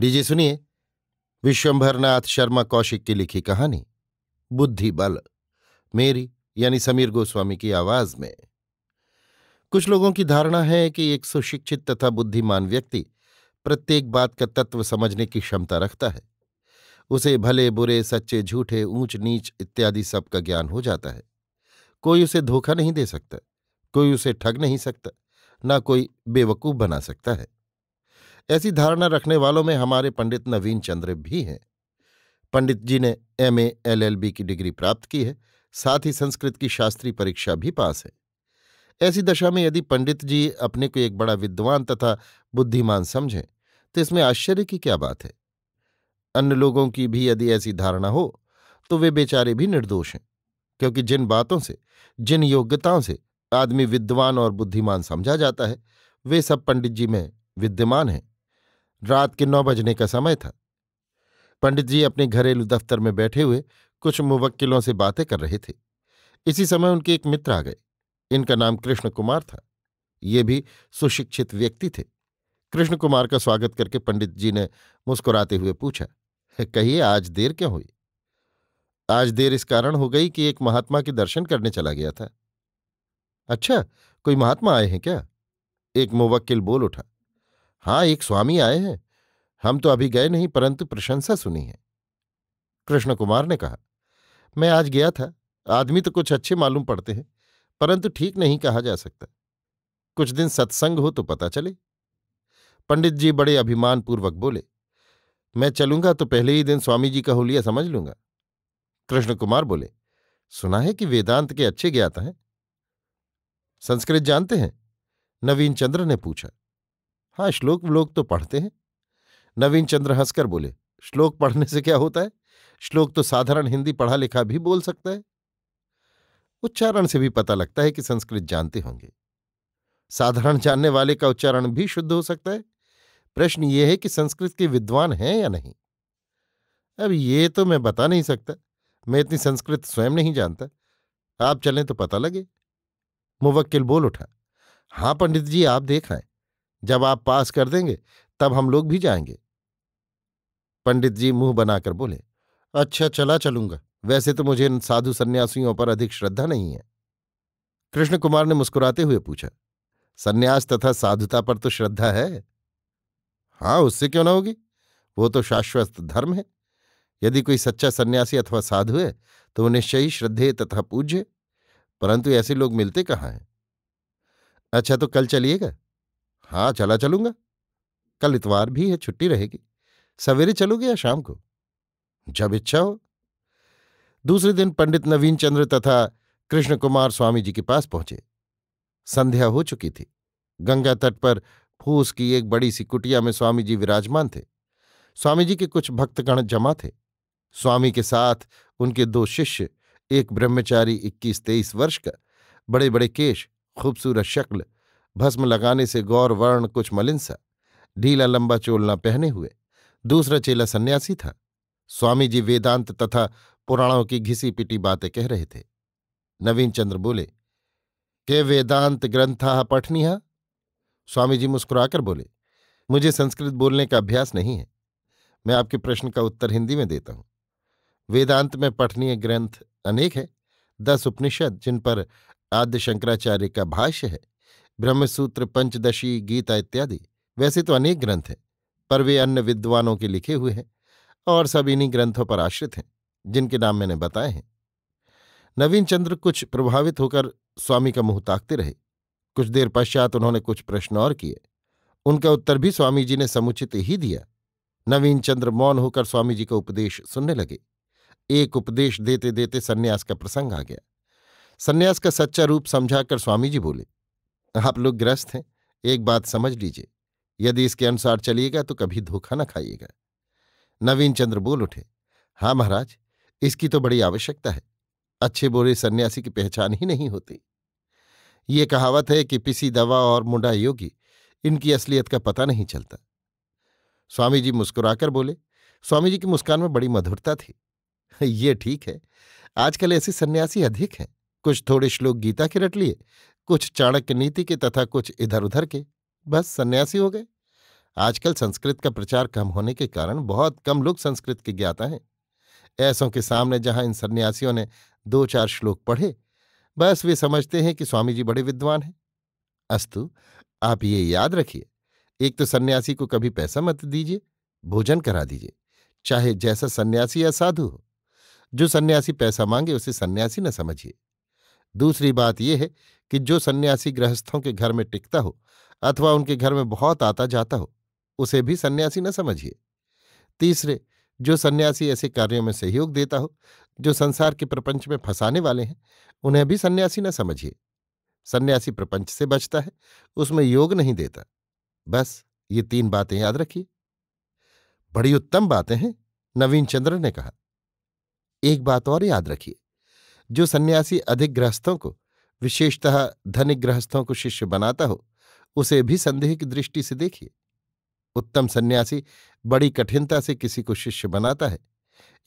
लीजिए सुनिए विश्वंभरनाथ शर्मा कौशिक की लिखी कहानी बुद्धि बल मेरी यानी समीर गोस्वामी की आवाज में कुछ लोगों की धारणा है कि एक सुशिक्षित तथा बुद्धिमान व्यक्ति प्रत्येक बात का तत्व समझने की क्षमता रखता है उसे भले बुरे सच्चे झूठे ऊंच नीच इत्यादि सब का ज्ञान हो जाता है कोई उसे धोखा नहीं दे सकता कोई उसे ठग नहीं सकता ना कोई बेवकूफ बना सकता है ऐसी धारणा रखने वालों में हमारे पंडित नवीन चंद्र भी हैं पंडित जी ने एम एलएलबी की डिग्री प्राप्त की है साथ ही संस्कृत की शास्त्रीय परीक्षा भी पास है ऐसी दशा में यदि पंडित जी अपने को एक बड़ा विद्वान तथा बुद्धिमान समझें तो इसमें आश्चर्य की क्या बात है अन्य लोगों की भी यदि ऐसी धारणा हो तो वे बेचारे भी निर्दोष हैं क्योंकि जिन बातों से जिन योग्यताओं से आदमी विद्वान और बुद्धिमान समझा जाता है वे सब पंडित जी में विद्यमान हैं रात के नौ बजने का समय था पंडित जी अपने घरेलू दफ्तर में बैठे हुए कुछ मुवक्किलों से बातें कर रहे थे इसी समय उनके एक मित्र आ गए इनका नाम कृष्ण कुमार था ये भी सुशिक्षित व्यक्ति थे कृष्ण कुमार का स्वागत करके पंडित जी ने मुस्कुराते हुए पूछा कहिए आज देर क्यों हुई आज देर इस कारण हो गई कि एक महात्मा के दर्शन करने चला गया था अच्छा कोई महात्मा आए हैं क्या एक मुवक्किल बोल उठा हाँ एक स्वामी आए हैं हम तो अभी गए नहीं परंतु प्रशंसा सुनी है कृष्ण कुमार ने कहा मैं आज गया था आदमी तो कुछ अच्छे मालूम पड़ते हैं परंतु ठीक नहीं कहा जा सकता कुछ दिन सत्संग हो तो पता चले पंडित जी बड़े अभिमानपूर्वक बोले मैं चलूंगा तो पहले ही दिन स्वामी जी का होलिया समझ लूंगा कृष्ण कुमार बोले सुना है कि वेदांत के अच्छे ज्ञाता हैं संस्कृत जानते हैं नवीन चंद्र ने पूछा हाँ श्लोक व्लोक तो पढ़ते हैं नवीन चंद्र हंसकर बोले श्लोक पढ़ने से क्या होता है श्लोक तो साधारण हिंदी पढ़ा लिखा भी बोल सकता है उच्चारण से भी पता लगता है कि संस्कृत जानते होंगे साधारण जानने वाले का उच्चारण भी शुद्ध हो सकता है प्रश्न यह है कि संस्कृत के विद्वान हैं या नहीं अब ये तो मैं बता नहीं सकता मैं इतनी संस्कृत स्वयं नहीं जानता आप चलें तो पता लगे मुवक्किल बोल उठा हाँ पंडित जी आप देख आए जब आप पास कर देंगे तब हम लोग भी जाएंगे पंडित जी मुंह बनाकर बोले अच्छा चला चलूंगा वैसे तो मुझे इन साधु सन्यासियों पर अधिक श्रद्धा नहीं है कृष्ण कुमार ने मुस्कुराते हुए पूछा सन्यास तथा साधुता पर तो श्रद्धा है हाँ उससे क्यों ना होगी वो तो शाश्वत धर्म है यदि कोई सच्चा सन्यासी अथवा साधु है तो वो निश्चय ही श्रद्धेय तथा पूज्य परंतु ऐसे लोग मिलते कहाँ हैं अच्छा तो कल चलिएगा हाँ चला चलूंगा कल इतवार भी है छुट्टी रहेगी सवेरे चलोगे या शाम को जब इच्छा हो दूसरे दिन पंडित नवीन चंद्र तथा कृष्ण कुमार स्वामी जी के पास पहुंचे संध्या हो चुकी थी गंगा तट पर फूस की एक बड़ी सी कुटिया में स्वामी जी विराजमान थे स्वामी जी के कुछ भक्तगण जमा थे स्वामी के साथ उनके दो शिष्य एक ब्रह्मचारी इक्कीस तेईस वर्ष का बड़े बड़े केश खूबसूरत शक्ल भस्म लगाने से गौर वर्ण कुछ मलिन सा ढीला लंबा चोलना पहने हुए दूसरा चेला सन्यासी था स्वामी जी वेदांत तथा पुराणों की घिसी पिटी बातें कह रहे थे नवीन चंद्र बोले के वेदांत ग्रंथा हा स्वामी जी मुस्कुराकर बोले मुझे संस्कृत बोलने का अभ्यास नहीं है मैं आपके प्रश्न का उत्तर हिंदी में देता हूँ वेदांत में पठनीय ग्रंथ अनेक है दस उपनिषद जिन पर आद्य शंकराचार्य का भाष्य है ब्रह्मसूत्र पंचदशी गीता इत्यादि वैसे तो अनेक ग्रंथ हैं पर वे अन्य विद्वानों के लिखे हुए हैं और सब इन्हीं ग्रंथों पर आश्रित हैं जिनके नाम मैंने बताए हैं नवीन चंद्र कुछ प्रभावित होकर स्वामी का मुंह ताकते रहे कुछ देर पश्चात उन्होंने कुछ प्रश्न और किए उनका उत्तर भी स्वामी जी ने समुचित ही दिया नवीन चंद्र मौन होकर स्वामी जी का उपदेश सुनने लगे एक उपदेश देते देते सन्यास का प्रसंग आ गया सन्यास का सच्चा रूप समझाकर स्वामी जी बोले आप लोग ग्रस्त हैं एक बात समझ लीजिए यदि इसके अनुसार चलिएगा तो कभी धोखा न खाइएगा नवीन चंद्र बोल उठे हाँ महाराज इसकी तो बड़ी आवश्यकता है अच्छे बुरे सन्यासी की पहचान ही नहीं होती ये कहावत है कि पिसी दवा और मुंडा योगी इनकी असलियत का पता नहीं चलता स्वामी जी मुस्कुराकर बोले स्वामी जी की मुस्कान में बड़ी मधुरता थी ये ठीक है आजकल ऐसे सन्यासी अधिक हैं कुछ थोड़े श्लोक गीता के रट लिए कुछ चाणक्य नीति के तथा कुछ इधर उधर के बस सन्यासी हो गए आजकल संस्कृत का प्रचार कम होने के कारण बहुत कम लोग संस्कृत के ज्ञाता हैं ऐसों के सामने जहां इन सन्यासियों ने दो चार श्लोक पढ़े बस वे समझते हैं कि स्वामी जी बड़े विद्वान हैं अस्तु आप ये याद रखिए एक तो सन्यासी को कभी पैसा मत दीजिए भोजन करा दीजिए चाहे जैसा सन्यासी या साधु हो जो सन्यासी पैसा मांगे उसे सन्यासी न समझिए दूसरी बात यह है कि जो सन्यासी गृहस्थों के घर में टिकता हो अथवा उनके घर में बहुत आता जाता हो उसे भी सन्यासी न समझिए तीसरे जो सन्यासी ऐसे कार्यों में सहयोग देता हो जो संसार के प्रपंच में फंसाने वाले हैं उन्हें भी सन्यासी न समझिए सन्यासी प्रपंच से बचता है उसमें योग नहीं देता बस ये तीन बातें याद रखिए बड़ी उत्तम बातें हैं नवीन चंद्र ने कहा एक बात और याद रखिए जो सन्यासी अधिक गृहस्थों को विशेषतः धनिक गृहस्थों को शिष्य बनाता हो उसे भी संदेह की दृष्टि से देखिए उत्तम सन्यासी बड़ी कठिनता से किसी को शिष्य बनाता है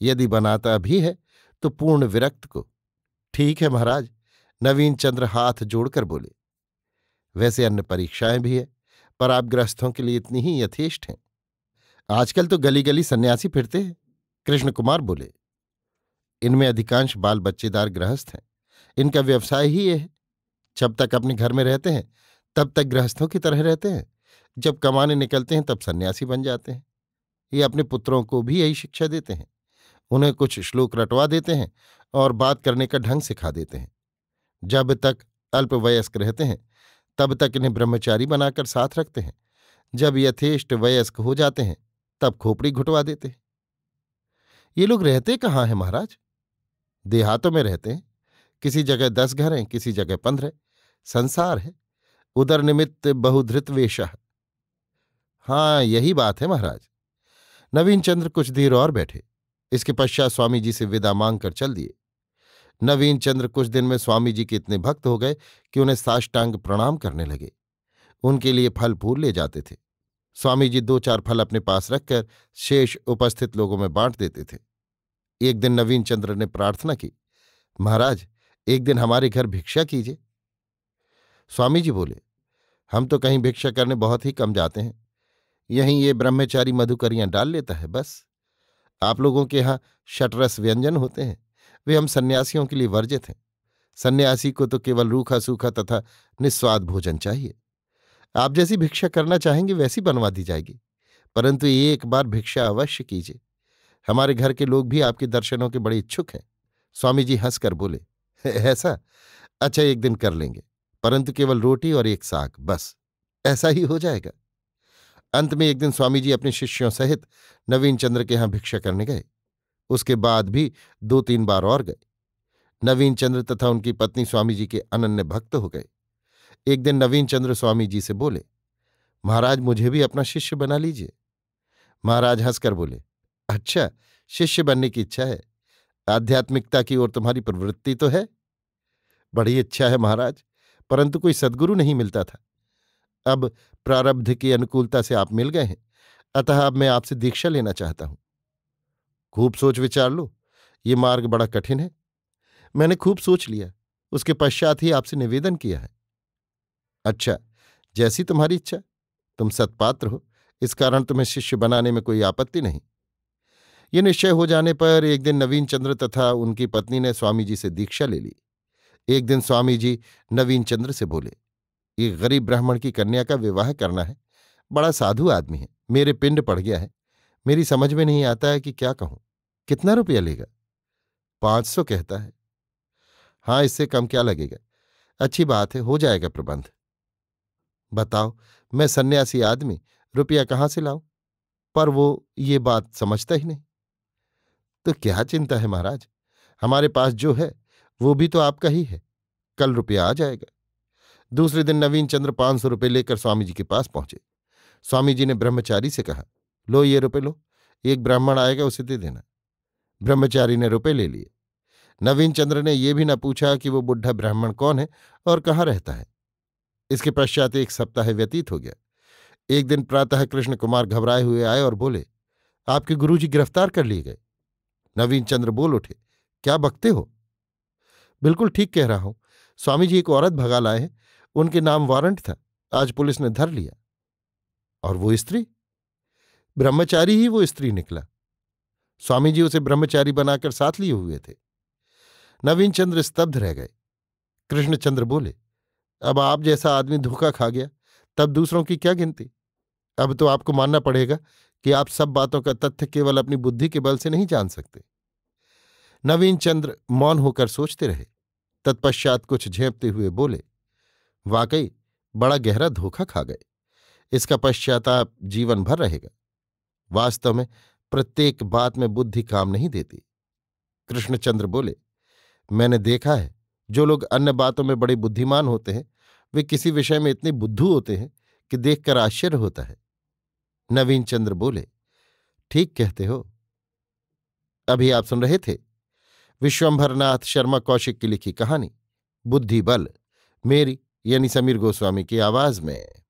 यदि बनाता भी है तो पूर्ण विरक्त को ठीक है महाराज नवीन चंद्र हाथ जोड़कर बोले वैसे अन्य परीक्षाएं भी है पर आप गृहस्थों के लिए इतनी ही यथेष्ट हैं आजकल तो गली गली सन्यासी फिरते हैं कृष्ण कुमार बोले इनमें अधिकांश बाल बच्चेदार गृहस्थ हैं इनका व्यवसाय ही ये है जब तक अपने घर में रहते हैं तब तक गृहस्थों की तरह रहते हैं जब कमाने निकलते हैं तब सन्यासी बन जाते हैं ये अपने पुत्रों को भी यही शिक्षा देते हैं उन्हें कुछ श्लोक रटवा देते हैं और बात करने का ढंग सिखा देते हैं जब तक अल्पवयस्क रहते हैं तब तक इन्हें ब्रह्मचारी बनाकर साथ रखते हैं जब यथेष्ट वयस्क हो जाते हैं तब खोपड़ी घुटवा देते हैं ये लोग रहते कहाँ हैं महाराज देहातों में रहते हैं किसी जगह दस घर हैं किसी जगह पंद्रह संसार है उदर निमित्त बहुधृत वेश हाँ यही बात है महाराज नवीन चंद्र कुछ देर और बैठे इसके पश्चात स्वामी जी से विदा मांग कर चल दिए नवीन चंद्र कुछ दिन में स्वामी जी के इतने भक्त हो गए कि उन्हें साष्टांग प्रणाम करने लगे उनके लिए फल फूल ले जाते थे स्वामी जी दो चार फल अपने पास रखकर शेष उपस्थित लोगों में बांट देते थे एक दिन नवीन चंद्र ने प्रार्थना की महाराज एक दिन हमारे घर भिक्षा कीजिए स्वामी जी बोले हम तो कहीं भिक्षा करने बहुत ही कम जाते हैं यहीं ये ब्रह्मचारी मधुकरियां डाल लेता है बस आप लोगों के यहाँ शटरस व्यंजन होते हैं वे हम सन्यासियों के लिए वर्जित हैं सन्यासी को तो केवल रूखा सूखा तथा निस्वाद भोजन चाहिए आप जैसी भिक्षा करना चाहेंगे वैसी बनवा दी जाएगी परंतु ये एक बार भिक्षा अवश्य कीजिए हमारे घर के लोग भी आपके दर्शनों के बड़े इच्छुक हैं स्वामी जी हंसकर बोले ऐसा अच्छा एक दिन कर लेंगे परंतु केवल रोटी और एक साग बस ऐसा ही हो जाएगा अंत में एक दिन स्वामी जी अपने शिष्यों सहित नवीन चंद्र के यहाँ भिक्षा करने गए उसके बाद भी दो तीन बार और गए नवीन चंद्र तथा उनकी पत्नी स्वामी जी के अनन्य भक्त हो गए एक दिन नवीन चंद्र स्वामी जी से बोले महाराज मुझे भी अपना शिष्य बना लीजिए महाराज हंसकर बोले अच्छा शिष्य बनने की इच्छा है आध्यात्मिकता की ओर तुम्हारी प्रवृत्ति तो है बड़ी इच्छा है महाराज परंतु कोई सदगुरु नहीं मिलता था अब प्रारब्ध की अनुकूलता से आप मिल गए हैं अतः अब मैं आपसे दीक्षा लेना चाहता हूं खूब सोच विचार लो ये मार्ग बड़ा कठिन है मैंने खूब सोच लिया उसके पश्चात ही आपसे निवेदन किया है अच्छा जैसी तुम्हारी इच्छा तुम सत्पात्र हो इस कारण तुम्हें शिष्य बनाने में कोई आपत्ति नहीं ये निश्चय हो जाने पर एक दिन नवीन चंद्र तथा उनकी पत्नी ने स्वामी जी से दीक्षा ले ली एक दिन स्वामी जी नवीन चंद्र से बोले ये गरीब ब्राह्मण की कन्या का विवाह करना है बड़ा साधु आदमी है मेरे पिंड पड़ गया है मेरी समझ में नहीं आता है कि क्या कहूं कितना रुपया लेगा पांच सौ कहता है हाँ इससे कम क्या लगेगा अच्छी बात है हो जाएगा प्रबंध बताओ मैं सन्यासी आदमी रुपया कहाँ से लाऊं पर वो ये बात समझता ही नहीं तो क्या चिंता है महाराज हमारे पास जो है वो भी तो आपका ही है कल रुपया आ जाएगा दूसरे दिन नवीन चंद्र पांच सौ रुपये लेकर स्वामी जी के पास पहुंचे स्वामी जी ने ब्रह्मचारी से कहा लो ये रुपये लो एक ब्राह्मण आएगा उसे दे देना ब्रह्मचारी ने रुपये ले लिए नवीन चंद्र ने यह भी न पूछा कि वो बुढ़ा ब्राह्मण कौन है और कहाँ रहता है इसके पश्चात एक सप्ताह व्यतीत हो गया एक दिन प्रातः कृष्ण कुमार घबराए हुए आए और बोले आपके गुरुजी गिरफ्तार कर लिए गए नवीन चंद्र बोल उठे क्या बकते हो बिल्कुल ठीक कह रहा हूं स्वामी जी एक औरत भगा लाए हैं उनके नाम वारंट था आज पुलिस ने धर लिया और वो स्त्री ब्रह्मचारी ही वो स्त्री निकला स्वामी जी उसे ब्रह्मचारी बनाकर साथ लिए हुए थे नवीन चंद्र स्तब्ध रह गए कृष्णचंद्र बोले अब आप जैसा आदमी धोखा खा गया तब दूसरों की क्या गिनती अब तो आपको मानना पड़ेगा कि आप सब बातों का तथ्य केवल अपनी बुद्धि के बल से नहीं जान सकते नवीन चंद्र मौन होकर सोचते रहे तत्पश्चात कुछ झेपते हुए बोले वाकई बड़ा गहरा धोखा खा गए इसका पश्चाताप जीवन भर रहेगा वास्तव में प्रत्येक बात में बुद्धि काम नहीं देती कृष्णचंद्र बोले मैंने देखा है जो लोग अन्य बातों में बड़े बुद्धिमान होते हैं वे किसी विषय में इतने बुद्धू होते हैं कि देखकर आश्चर्य होता है नवीन चंद्र बोले ठीक कहते हो अभी आप सुन रहे थे विश्वंभरनाथ शर्मा कौशिक की लिखी कहानी बुद्धि बल मेरी यानी समीर गोस्वामी की आवाज में